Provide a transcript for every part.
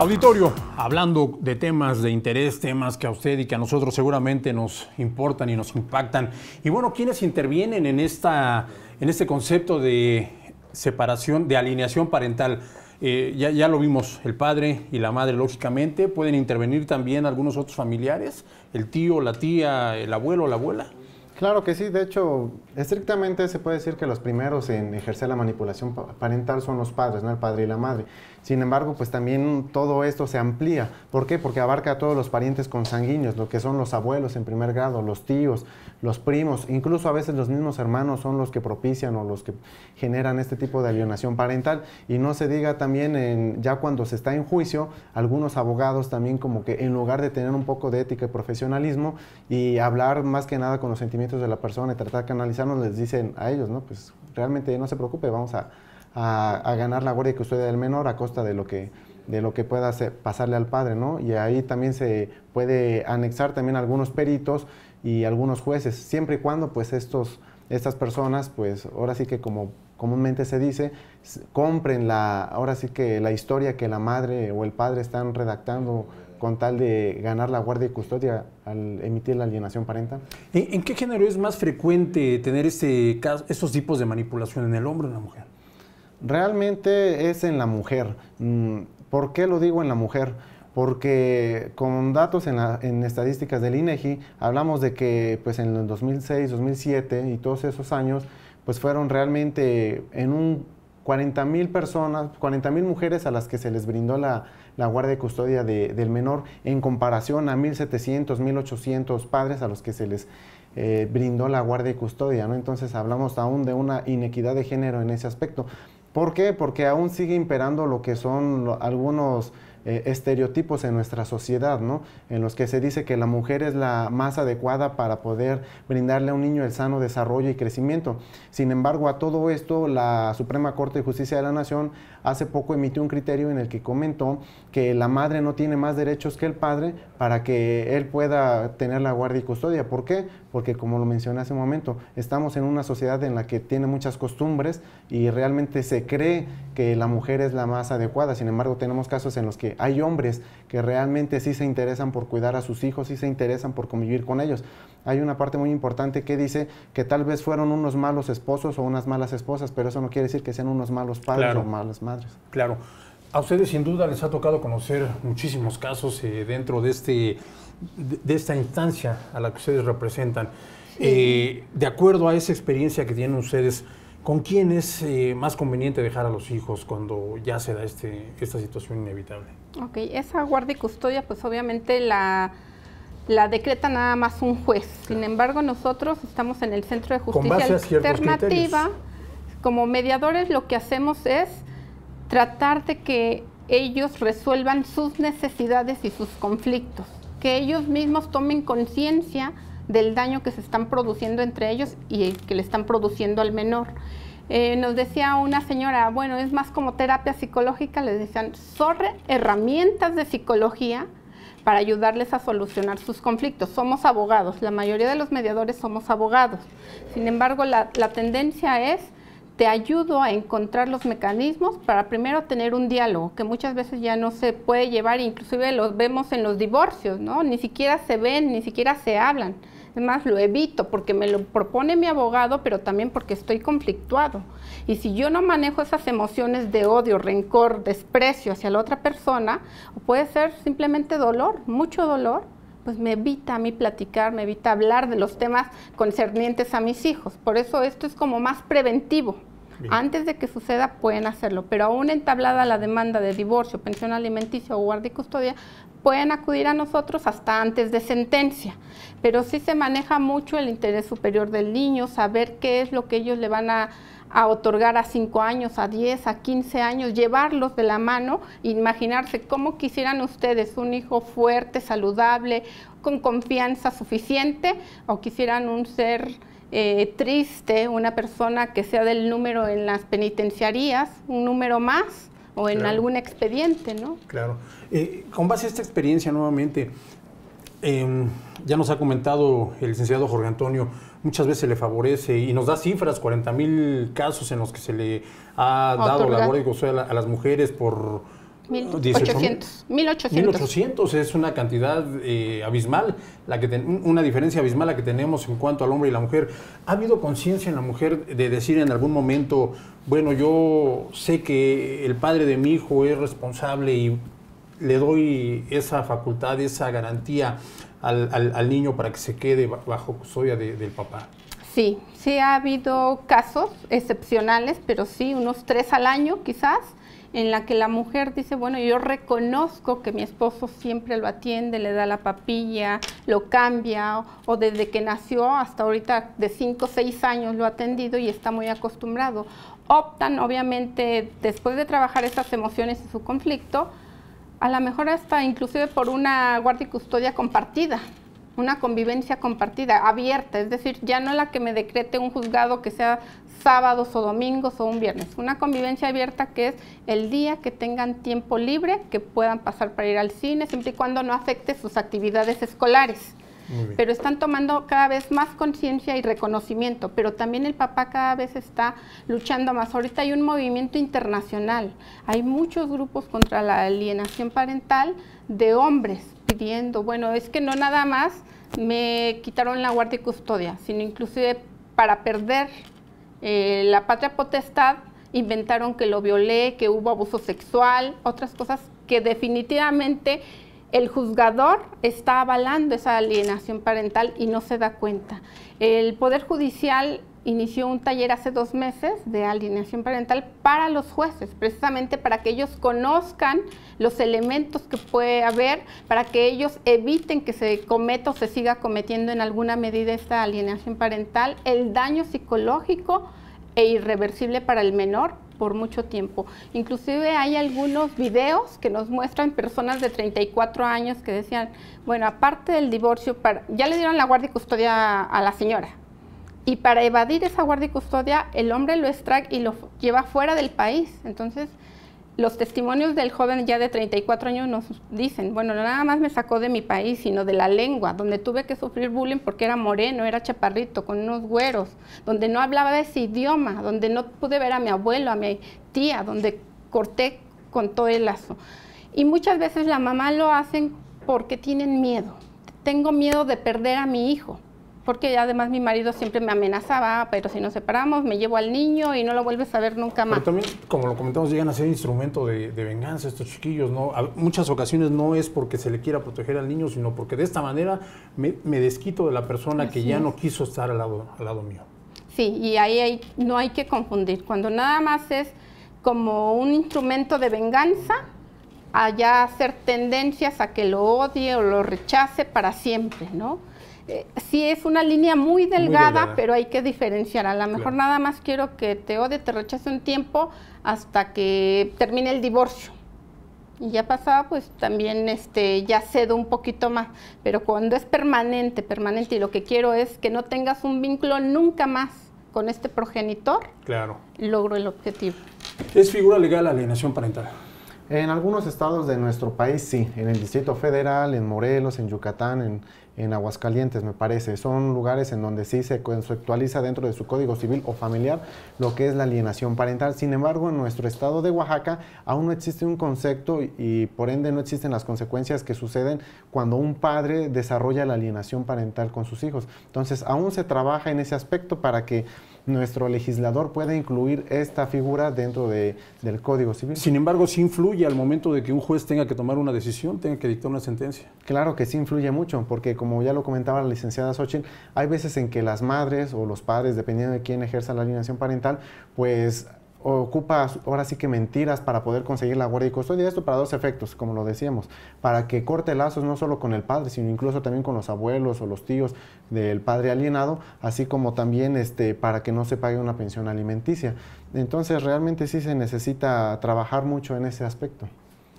Auditorio, hablando de temas de interés, temas que a usted y que a nosotros seguramente nos importan y nos impactan. Y bueno, ¿quiénes intervienen en, esta, en este concepto de separación, de alineación parental? Eh, ya, ya, lo vimos, el padre y la madre, lógicamente. Pueden intervenir también algunos otros familiares, el tío, la tía, el abuelo, la abuela. Claro que sí, de hecho, estrictamente se puede decir que los primeros en ejercer la manipulación parental son los padres, no el padre y la madre. Sin embargo, pues también todo esto se amplía. ¿Por qué? Porque abarca a todos los parientes consanguíneos, lo que son los abuelos en primer grado, los tíos, los primos, incluso a veces los mismos hermanos son los que propician o los que generan este tipo de alienación parental. Y no se diga también, en, ya cuando se está en juicio, algunos abogados también como que en lugar de tener un poco de ética y profesionalismo y hablar más que nada con los sentimientos de la persona y tratar de canalizarnos, les dicen a ellos, ¿no? Pues realmente no se preocupe, vamos a a, ganar la guardia y custodia del menor a costa de lo que de lo que pueda pasarle al padre, ¿no? Y ahí también se puede anexar también algunos peritos y algunos jueces, siempre y cuando pues estos, estas personas, pues ahora sí que como comúnmente se dice, compren la, ahora sí que la historia que la madre o el padre están redactando con tal de ganar la guardia y custodia al emitir la alienación parental. ¿En, qué género es más frecuente tener caso estos tipos de manipulación en el hombre o en la mujer? Realmente es en la mujer. Mm, ¿Por qué lo digo en la mujer? Porque con datos en, estadísticas del INEGI e hablamos de que pues en el 2006, 2007 y todos esos años pues fueron realmente en un 40 mil personas, 40 mil mujeres a las que se les brindó la, guardia y custodia del menor en comparación a 1.700, 1.800 padres a los que se les eh, brindó la guardia y custodia. ¿no? Entonces hablamos aún de una inequidad de género en ese aspecto. ¿Por qué? Porque aún sigue imperando lo que son algunos eh, estereotipos en nuestra sociedad, ¿no? En los que se dice que la mujer es la más adecuada para poder brindarle a un niño el sano desarrollo y crecimiento. Sin embargo, a todo esto, la Suprema Corte de Justicia de la Nación hace poco emitió un criterio en el que comentó que la madre no tiene más derechos que el padre para que él pueda tener la guardia y custodia. ¿Por qué? Porque como lo mencioné hace un momento, estamos en una sociedad en la que tiene muchas costumbres y realmente se cree que la mujer es la más adecuada. Sin embargo, tenemos casos en los que hay hombres que realmente sí se interesan por cuidar a sus hijos, y se interesan por convivir con ellos hay una parte muy importante que dice que tal vez fueron unos malos esposos o unas malas esposas, pero eso no quiere decir que sean unos malos padres o malas madres. Claro. A ustedes sin duda les ha tocado conocer muchísimos casos eh, dentro de, este, de esta instancia a la que ustedes representan. Eh, de acuerdo a esa experiencia que tienen ustedes, ¿con quién es eh, más conveniente dejar a los hijos cuando ya se da este, esta situación inevitable? Ok, esa guardia y custodia, pues obviamente la la decreta nada más un juez. Sin embargo, nosotros estamos en el Centro de Justicia Alternativa. Como mediadores lo que hacemos es tratar de que ellos resuelvan sus necesidades y sus conflictos, que ellos mismos tomen conciencia del daño que se están produciendo entre ellos y que le están produciendo al menor. Eh, nos decía una señora, bueno, es más como terapia psicológica, les decían, son herramientas de psicología para ayudarles a solucionar sus conflictos. Somos abogados, la mayoría de los mediadores somos abogados. Sin embargo, la, tendencia es te ayudo a encontrar los mecanismos para primero tener un diálogo, que muchas veces ya no se puede llevar, inclusive los vemos en los divorcios, ¿no? Ni siquiera se ven, ni siquiera se hablan más, lo evito porque me lo propone mi abogado, pero también porque estoy conflictuado. Y si yo no manejo esas emociones de odio, rencor, desprecio hacia la otra persona, o puede ser simplemente dolor, mucho dolor, pues me evita a mí platicar, me evita hablar de los temas concernientes a mis hijos. Por eso esto es como más preventivo. Antes de que suceda pueden hacerlo, pero aún entablada la demanda de divorcio, pensión alimenticia o guardia y custodia, pueden acudir a nosotros hasta antes de sentencia, pero sí se maneja mucho el interés superior del niño, saber qué es lo que ellos le van a, otorgar a 5 años, a 10, a 15 años, llevarlos de la mano, imaginarse cómo quisieran ustedes un hijo fuerte, saludable, con confianza suficiente, o quisieran un ser eh, triste, una persona que sea del número en las penitenciarías, un número más, o en algún expediente, ¿no? Claro. Eh, con base a esta experiencia nuevamente, em, ya nos ha comentado el licenciado Jorge Antonio, muchas veces le favorece y nos da cifras, 40 mil casos en los que se le ha dado labor de a las mujeres por 1800. 1800. es una cantidad eh, abismal, la que una diferencia abismal la que tenemos en cuanto al hombre y la mujer. ¿Ha habido conciencia en la mujer de decir en algún momento, bueno, yo sé que el padre de mi hijo es responsable y le doy esa facultad, esa garantía al, niño para que se quede bajo custodia del papá? Sí, sí ha habido casos excepcionales, pero sí, unos tres al año quizás, en la que la mujer dice, bueno, yo reconozco que mi esposo siempre lo atiende, le da la papilla, lo cambia, o, desde que nació hasta ahorita de cinco o seis años lo ha atendido y está muy acostumbrado. Optan, obviamente, después de trabajar esas emociones y su conflicto, a lo mejor hasta inclusive por una guardia y custodia compartida, una convivencia compartida, abierta, es decir, ya no la que me decrete un juzgado que sea sábados o domingos o un viernes, una convivencia abierta que es el día que tengan tiempo libre, que puedan pasar para ir al cine, siempre y cuando no afecte sus actividades escolares pero están tomando cada vez más conciencia y reconocimiento, pero también el papá cada vez está luchando más. Ahorita hay un movimiento internacional, hay muchos grupos contra la alienación parental de hombres pidiendo, bueno, es que no nada más me quitaron la guardia y custodia, sino inclusive para perder eh, la patria potestad inventaron que lo violé, que hubo abuso sexual, otras cosas que definitivamente el juzgador está avalando esa alienación parental y no se da cuenta. El Poder Judicial inició un taller hace dos meses de alienación parental para los jueces, precisamente para que ellos conozcan los elementos que puede haber, para que ellos eviten que se cometa o se siga cometiendo en alguna medida esta alienación parental, el daño psicológico e irreversible para el menor por mucho tiempo. Inclusive hay algunos videos que nos muestran personas de 34 años que decían, bueno, aparte del divorcio, para, ya le dieron la guardia y custodia a la señora. Y para evadir esa guardia y custodia, el hombre lo extrae y lo lleva fuera del país. Entonces, los testimonios del joven ya de 34 años nos dicen, bueno, nada más me sacó de mi país, sino de la lengua, donde tuve que sufrir bullying porque era moreno, era chaparrito, con unos güeros, donde no hablaba ese idioma, donde no pude ver a mi abuelo, a mi tía, donde corté con todo el lazo. Y muchas veces la mamá lo hacen porque tienen miedo. Tengo miedo de perder a mi hijo porque además mi marido siempre me amenazaba, pero si nos separamos me llevo al niño y no lo vuelves a ver nunca más. Pero también, como lo comentamos, llegan a ser instrumento de, venganza estos chiquillos, ¿no? A muchas ocasiones no es porque se le quiera proteger al niño, sino porque de esta manera me, desquito de la persona que ya no quiso estar al lado, al lado mío. Sí, y ahí hay, no hay que confundir. Cuando nada más es como un instrumento de venganza, allá hacer tendencias a que lo odie o lo rechace para siempre, ¿no? Eh, sí es una línea muy delgada, pero hay que diferenciar. A lo mejor nada más quiero que te odie, te rechace un tiempo hasta que termine el divorcio. Y ya pasaba, pues también este, ya cedo un poquito más. Pero cuando es permanente, permanente, y lo que quiero es que no tengas un vínculo nunca más con este progenitor, claro. logro el objetivo. ¿Es figura legal la alienación parental? En algunos estados de nuestro país sí, en el Distrito Federal, en Morelos, en Yucatán, en, Aguascalientes me parece. Son lugares en donde sí se conceptualiza dentro de su código civil o familiar lo que es la alienación parental. Sin embargo, en nuestro estado de Oaxaca aún no existe un concepto y, y por ende no existen las consecuencias que suceden cuando un padre desarrolla la alienación parental con sus hijos. Entonces, aún se trabaja en ese aspecto para que nuestro legislador puede incluir esta figura dentro del Código Civil. Sin embargo, sí influye al momento de que un juez tenga que tomar una decisión, tenga que dictar una sentencia. Claro que sí influye mucho, porque como ya lo comentaba la licenciada Xochitl, hay veces en que las madres o los padres, dependiendo de quién ejerza la alineación parental, pues ocupa ahora sí que mentiras para poder conseguir la guardia y custodia. Esto para dos efectos, como lo decíamos, para que corte lazos no solo con el padre, sino incluso también con los abuelos o los tíos del padre alienado, así como también este, para que no se pague una pensión alimenticia. Entonces realmente sí se necesita trabajar mucho en ese aspecto.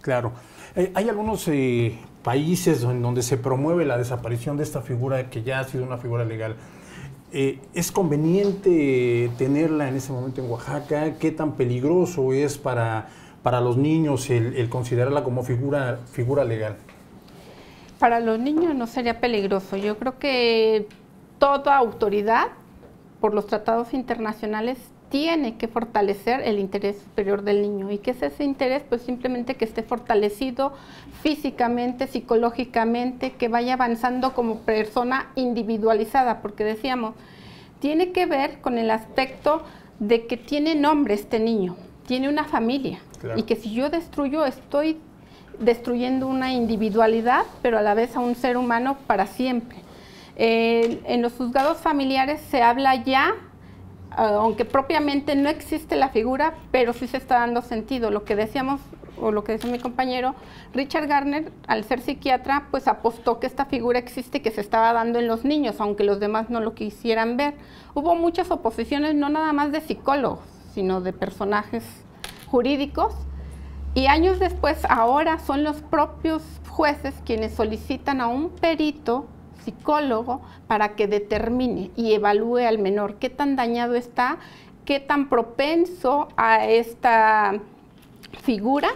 Claro. Eh, hay algunos eh, países en donde se promueve la desaparición de esta figura que ya ha sido una figura legal. Eh, ¿Es conveniente tenerla en ese momento en Oaxaca? ¿Qué tan peligroso es para, para los niños el, el considerarla como figura, figura legal? Para los niños no sería peligroso. Yo creo que toda autoridad, por los tratados internacionales, tiene que fortalecer el interés superior del niño. ¿Y que es ese interés? Pues simplemente que esté fortalecido físicamente, psicológicamente, que vaya avanzando como persona individualizada, porque decíamos, tiene que ver con el aspecto de que tiene nombre este niño, tiene una familia, y que si yo destruyo, estoy destruyendo una individualidad, pero a la vez a un ser humano para siempre. Eh, en los juzgados familiares se habla ya eh, aunque propiamente no existe la figura, pero sí se está dando sentido. Lo que decíamos, o lo que decía mi compañero, Richard Garner, al ser psiquiatra, pues apostó que esta figura existe, que se estaba dando en los niños, aunque los demás no lo quisieran ver. Hubo muchas oposiciones, no nada más de psicólogos, sino de personajes jurídicos. Y años después, ahora son los propios jueces quienes solicitan a un perito psicólogo para que determine y evalúe al menor qué tan dañado está, qué tan propenso a esta figura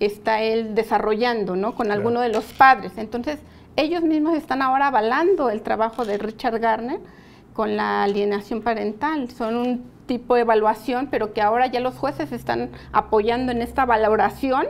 está él desarrollando, ¿no? Con alguno de los padres. Entonces, ellos mismos están ahora avalando el trabajo de Richard Garner con la alienación parental. Son un tipo de evaluación, pero que ahora ya los jueces están apoyando en esta valoración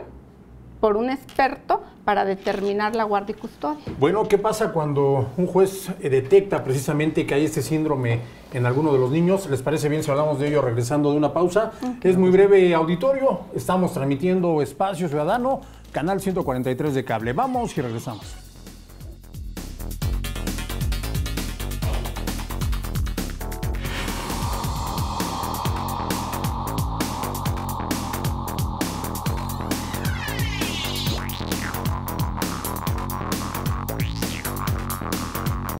por un experto para determinar la guardia y custodia. Bueno, ¿qué pasa cuando un juez detecta precisamente que hay este síndrome en alguno de los niños? ¿Les parece bien si hablamos de ello regresando de una pausa? Es muy breve auditorio, estamos transmitiendo Espacio Ciudadano, Canal 143 de Cable. Vamos y regresamos.